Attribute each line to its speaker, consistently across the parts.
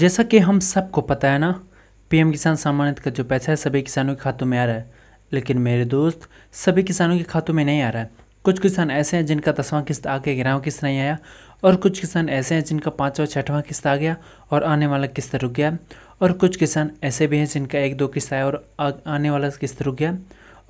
Speaker 1: जैसा कि हम सबको पता है ना पीएम किसान सम्मान निधि का जो पैसा है सभी किसानों के खातों में आ रहा है लेकिन मेरे दोस्त सभी किसानों के खातों में नहीं आ रहा है कुछ किसान ऐसे हैं जिनका दसवां किस्त आके ग्यारहवां किस्त नहीं आया और कुछ किसान ऐसे हैं जिनका पाँचवा छठवां किस्त आ गया और आने वाला किस्त रुक गया और कुछ किसान ऐसे भी हैं जिनका एक दो किस्त आया और आने वाला किस्त रुक गया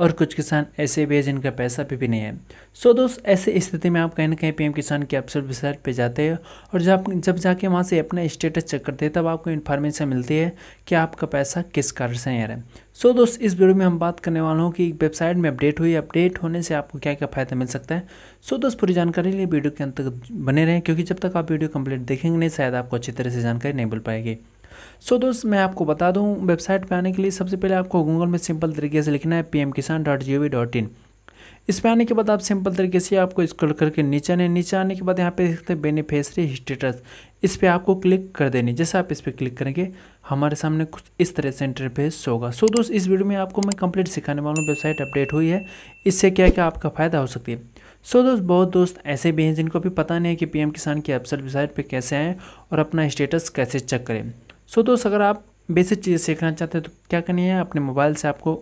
Speaker 1: और कुछ किसान ऐसे भी हैं जिनका पैसा भी, भी नहीं है सो so दोस्त ऐसी स्थिति में आप कहीं ना कहीं पी किसान की वेबसाइट वेबसाइट पर जाते हैं और जब जब जाके वहाँ से अपना स्टेटस चेक करते हैं तब आपको इन्फॉर्मेशन मिलती है कि आपका पैसा किस कारण से आ है सो so, दोस्त इस वीडियो में हम बात करने वाला हूँ कि वेबसाइट में अपडेट हुई अपडेट होने से आपको क्या क्या फ़ायदा मिल सकता है सो so, दोस्त पूरी जानकारी लिए वीडियो के अंत तक बने रहें क्योंकि जब तक आप वीडियो कंप्लीट देखेंगे नहीं शायद आपको अच्छी तरह से जानकारी नहीं मिल पाएगी सो दोस्त मैं आपको बता दूं वेबसाइट पर आने के लिए सबसे पहले आपको गूगल में सिंपल तरीके से लिखना है P M Kisan dot G O V dot in इस पर आने के बाद आप सिंपल तरीके से आपको स्क्रॉल करके नीचे आने नीचे आने के बाद यहाँ पे देखते हैं बेनिफिशरी स्टेटस इस पर आपको क्लिक कर देनी जैसे आप इस पर क्लिक करेंगे हमारे सामने कुछ इस तरह से इंटरफेस होगा सो दोस्त इस वीडियो में आपको मैं कंप्लीट सिखाने वाला हूँ वेबसाइट अपडेट हुई है इससे क्या क्या आपका फ़ायदा हो सकती है सो दोस्त बहुत दोस्त ऐसे भी हैं जिनको भी पता नहीं है कि पीएम किसान की वेबसाइट वेबसाइट पर कैसे आएँ और अपना स्टेटस कैसे चेक करें सो दोस्त अगर आप बेसिक चीज़ें सीखना चाहते हैं तो क्या करनी है अपने मोबाइल से आपको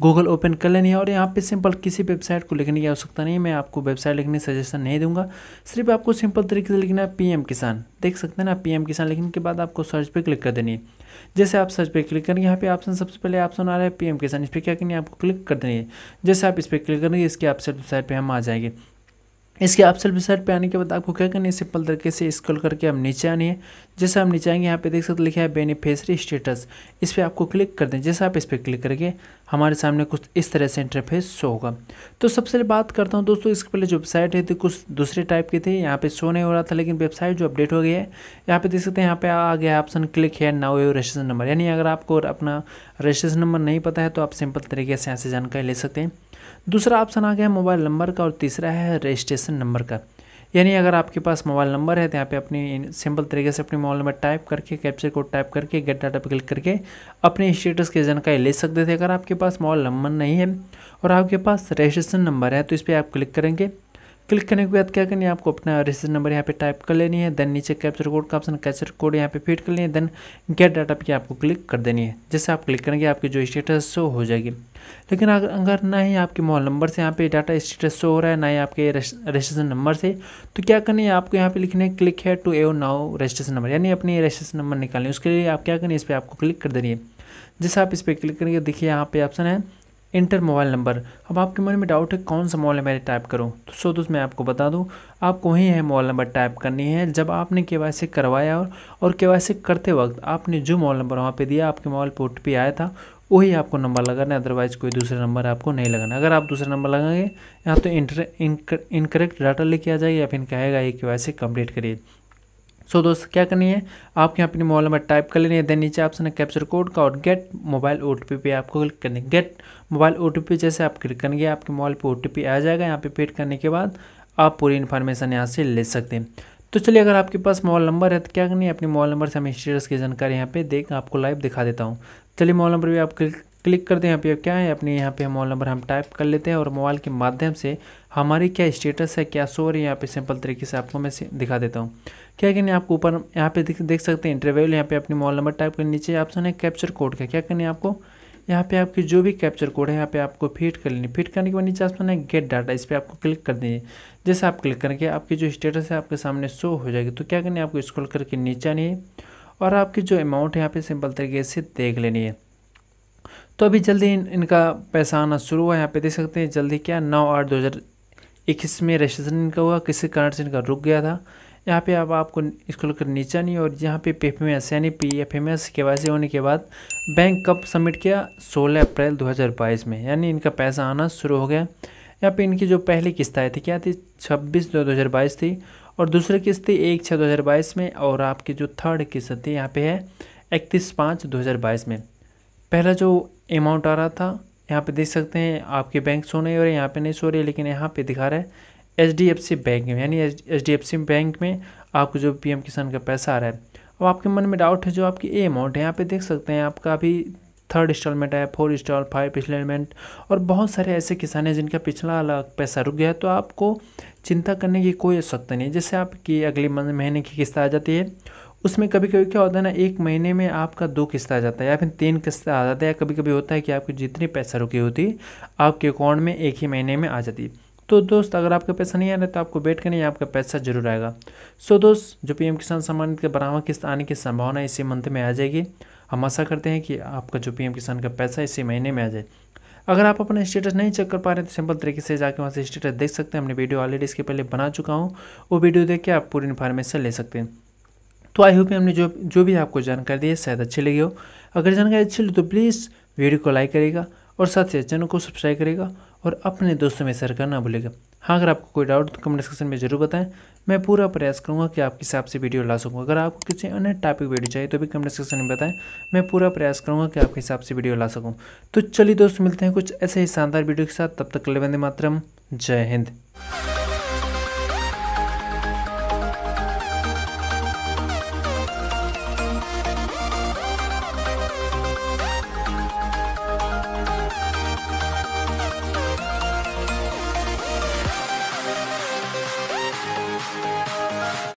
Speaker 1: गूगल ओपन कर लेनी है और यहाँ पे सिंपल किसी वेबसाइट को लिखने की आवश्यकता नहीं है मैं आपको वेबसाइट लिखने सजेशन नहीं दूंगा सिर्फ आपको सिंपल तरीके से लिखना है पीएम किसान देख सकते हैं ना पीएम किसान लिखने के बाद आपको सर्च पर क्लिक कर देनी है जैसे आप सर्च पर क्लिक करेंगे यहाँ पे ऑप्शन सबसे पहले ऑप्शन आ रहा है पीएम किसान इस पर क्या करनी है आपको क्लिक कर देनी है जैसे आप इस पर क्लिक करेंगे इसके आपसे वेबसाइट पर हम आ जाएंगे इसके आप सेल्फ साइड आने के बाद आपको क्या करनी है सिंपल तरीके से स्क्रॉल करके हम नीचे आनी है जैसे हम नीचे आएंगे यहाँ पे देख सकते लिखा है बेनिफिशरी स्टेटस इस पर आपको क्लिक कर दें जैसे आप इस पर क्लिक करेंगे हमारे सामने कुछ इस तरह से इंटरफेस शो होगा तो सबसे बात करता हूँ दोस्तों इसके पहले जो वेबसाइट है थी तो कुछ दूसरे टाइप की थी यहाँ पे शो नहीं हो रहा था लेकिन वेबसाइट जो अपडेट हो गई है यहाँ पे देख सकते हैं यहाँ पे आ गया ऑप्शन क्लिक है नाउ योर रजिस्ट्रेशन नंबर यानी अगर आपको अपना रजिस्ट्रेशन नंबर नहीं पता है तो आप सिंपल तरीके से यहाँ से जानकारी ले सकते हैं दूसरा ऑप्शन आ गया है मोबाइल नंबर का और तीसरा है रजिस्ट्रेशन नंबर का यानी अगर आपके पास मोबाइल नंबर है तो यहाँ पे अपनी सिंपल तरीके से अपने मोबाइल नंबर टाइप करके कैप्चर कोड टाइप करके गेट डाटा पर क्लिक करके अपने स्टेटस की जानकारी ले सकते थे अगर आपके पास मोबाइल नंबर नहीं है और आपके पास रजिस्ट्रेशन नंबर है तो इस पर आप क्लिक करेंगे क्लिक करने के बाद क्या करनी है आपको अपना रजिस्टर नंबर यहाँ पे टाइप कर लेनी है देन नीचे कैप्चर कोड का ऑप्शन कैप्चर कोड यहाँ पे फिट कर लेनी है देन गेट डाटा पे आपको क्लिक कर देनी है जैसे आप क्लिक करेंगे आपकी जो स्टेटस शो हो जाएगी लेकिन अगर ना ही आपके मोबाइल नंबर से यहाँ पे डाटा स्टेटस शो हो रहा है ना ही आपके रजिस्ट्रेशन नंबर से तो क्या करनी है आपको यहाँ पे लिखना है क्लिक है टू एव नाउ रजिस्ट्रेशन नंबर यानी अपनी रजिस्ट्रेशन नंबर निकालनी उसके लिए आप क्या करनी है इस पर आपको क्लिक कर देनी है जैसे आप इस पर क्लिक करेंगे देखिए यहाँ पे ऑप्शन है इंटर मोबाइल नंबर अब आपके मन में डाउट है कौन सा मोबाइल नंबर टाइप करूँ तो सो दोस्त मैं आपको बता दूँ आपको ही है मोबाइल नंबर टाइप करनी है जब आपने के करवाया और और के करते वक्त आपने जो मोबाइल नंबर वहाँ पे दिया आपके मोबाइल पर ओ आया था वही आपको नंबर लगाना है अदरवाइज़ कोई दूसरा नंबर आपको नहीं लगाना अगर आप दूसरा नंबर लगाएंगे यहाँ तो इनकरेक्ट डाटा लेके आ जाएगा या फिर कहेगा ये के वाई सी कम्प्लीट करिए सो दोस्त क्या करनी है आपके यहाँ अपनी मोबाइल नंबर टाइप कर लेनी है देन नीचे ऑप्शन है कैप्चर कोड का और गेट मोबाइल ओ टी पे आपको क्लिक करनी है गेट मोबाइल ओ जैसे आप क्लिक करेंगे आपके मोबाइल पर ओ आ जाएगा यहाँ पर पेड करने के बाद आप पूरी इन्फॉर्मेशन यहाँ से ले सकते हैं तो चलिए अगर आपके पास मोबाइल नंबर है तो क्या करनी है अपने मोबाइल नंबर से हमें स्टेटस की जानकारी यहाँ पे देख आपको लाइव दिखा देता हूँ चलिए मोबाइल नंबर भी आप क्लिक क्लिक करते हैं यहाँ पे क्या है अपने यहाँ पे मोबाइल नंबर हम टाइप कर लेते हैं और मोबाइल के माध्यम से हमारी क्या स्टेटस है क्या शो रही है यहाँ पे सिंपल तरीके से आपको मैं दिखा देता हूँ क्या करना आपको ऊपर यहाँ पे देख सकते हैं इंटरव्यू यहाँ पे अपने मोबाइल नंबर टाइप कर नीचे ऑप्शन है कैप्चर कोड का क्या करना है आपको यहाँ पे आपकी जो भी कैप्चर कोड है यहाँ पे आपको फिट कर लेनी फिट करने के बाद नीचे ऑप्शन है गेट डाटा इस पर आपको क्लिक कर दीजिए जैसे आप क्लिक करके आपकी जो स्टेटस है आपके सामने शो हो जाएगी तो क्या करनी है आपको स्क्रॉल करके नीचे आनी है और आपकी जो अमाउंट है यहाँ पे सिंपल तरीके से देख लेनी है तो अभी जल्दी इन, इनका पैसा आना शुरू हुआ यहाँ पे देख सकते हैं जल्दी क्या नौ आठ दो हज़ार इक्कीस में रजिस्ट्रेशन इनका हुआ किसी कारण से इनका रुक गया था यहाँ पे अब आपको इसको कर नीचा नहीं और यहाँ पे एस यानी पी एफ एम एस के वाई होने के बाद बैंक कब सबमिट किया 16 अप्रैल 2022 में यानी इनका पैसा आना शुरू हो गया यहाँ पे इनकी जो पहली किस्त आई थी क्या थी छब्बीस दो दो थी और दूसरी किस्त थी एक छः दो में और आपकी जो थर्ड किस्त थी यहाँ पे है इकतीस पाँच दो में पहला जो अमाउंट आ रहा था यहाँ पे देख सकते हैं आपके बैंक सो नहीं हो रहे यहाँ पे नहीं सो रहे लेकिन यहाँ पे दिखा रहा है H D F C bank में यानी H D F C bank में आपको जो पी एम किसान का पैसा आ रहा है अब आपके मन में डाउट है जो आपकी ए अमाउंट है यहाँ पे देख सकते हैं आपका अभी थर्ड इंस्टॉलमेंट आया फोर्थ इंस्टॉल फाइव इंस्टॉलमेंट और बहुत सारे ऐसे किसान हैं जिनका पिछला अलग पैसा रुक गया तो आपको चिंता करने की कोई आवश्यकता नहीं जैसे आपकी अगले महीने की किस्त आ जाती है उसमें कभी कभी क्या होता है ना एक महीने में आपका दो किस्त आ जाता है या फिर तीन किस्त आ जाता है या कभी कभी होता है कि आपकी जितनी पैसा रुकी होती आपके अकाउंट में एक ही महीने में आ जाती तो दोस्त अगर आपका पैसा नहीं आ रहा तो आपको कर करें आपका पैसा जरूर आएगा सो so, दोस्त जो पीएम किसान सम्मान के बरामद किस्त आने की संभावना इसी मंथ में आ जाएगी हम आशा करते हैं कि आपका जो पीएम किसान का पैसा इसी महीने में आ जाए अगर आप अपना स्टेटस नहीं चेक कर पा रहे तो सिंपल तरीके से जाकर वहाँ से स्टेटस देख सकते हैं हमने वीडियो ऑलरेडी इसके पहले बना चुका हूँ वो वीडियो देख के आप पूरी इन्फॉर्मेशन ले सकते हैं तो आई होप हमने जो जो भी आपको जानकारी दी है शायद अच्छी लगी हो अगर जानकारी अच्छी लगी तो प्लीज़ वीडियो को लाइक करेगा और साथ ही चैनल को सब्सक्राइब करेगा और अपने दोस्तों में शेयर करना भूलेगा हाँ अगर आपको कोई डाउट तो कमेंट सेक्शन में जरूर बताएं मैं पूरा प्रयास करूँगा कि आपके हिसाब से वीडियो ला सकूँ अगर आपको किसी अन्य टॉपिक वीडियो चाहिए तो भी कमेंट सेक्शन में बताएं मैं पूरा प्रयास करूँगा कि आपके हिसाब से वीडियो ला सकूँ तो चलिए दोस्त मिलते हैं कुछ ऐसे ही शानदार वीडियो के साथ तब तक लेवेंदे बंदे मातरम जय हिंद